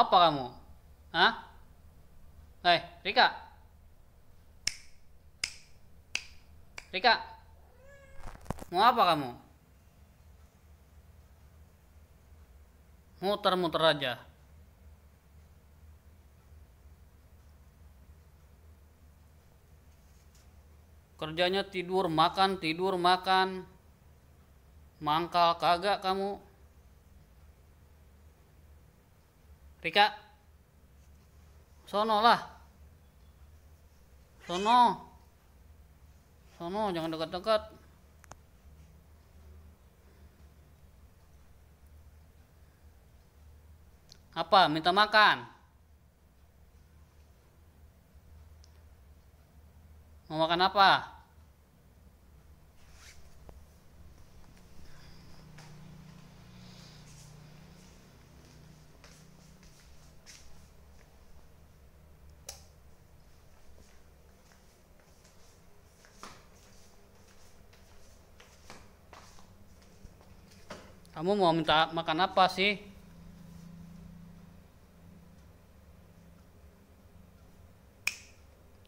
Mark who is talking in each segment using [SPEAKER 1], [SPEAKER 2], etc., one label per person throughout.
[SPEAKER 1] apa kamu? Hah? Hei, Rika. Rika. Mau apa kamu? Muter-muter aja. Kerjanya tidur, makan, tidur, makan. Mangkal kagak kamu? Rika sono lah sono sono jangan dekat-dekat apa minta makan mau makan apa Kamu mau minta makan apa sih?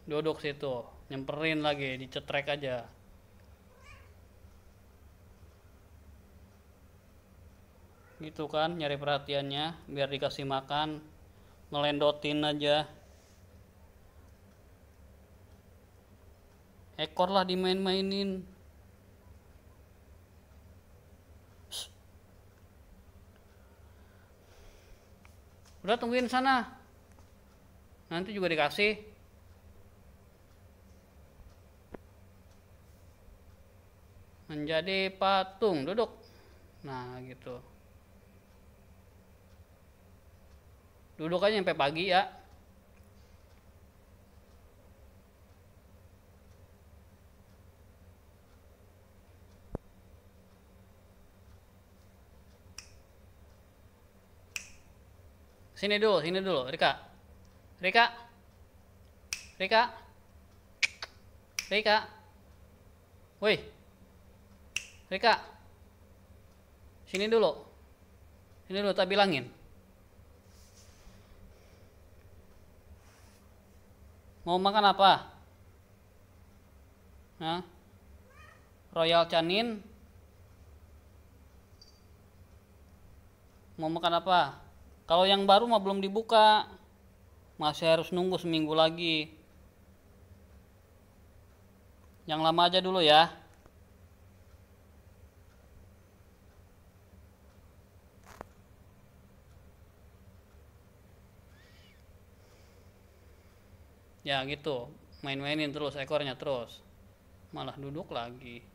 [SPEAKER 1] Duduk situ, nyemperin lagi, dicetrek aja. Gitu kan, nyari perhatiannya, biar dikasih makan, ngelendotin aja. Ekor lah dimain-mainin. udah tungguin sana nanti juga dikasih menjadi patung duduk nah gitu duduk aja sampai pagi ya Sini dulu, sini dulu, Rika. Rika. Rika. Rika. Woi. Rika. Sini dulu. Sini dulu tak bilangin. Mau makan apa? Nah. Royal Canin. Mau makan apa? Kalau yang baru mah belum dibuka. Masih harus nunggu seminggu lagi. Yang lama aja dulu ya. Ya gitu, main-mainin terus ekornya terus. Malah duduk lagi.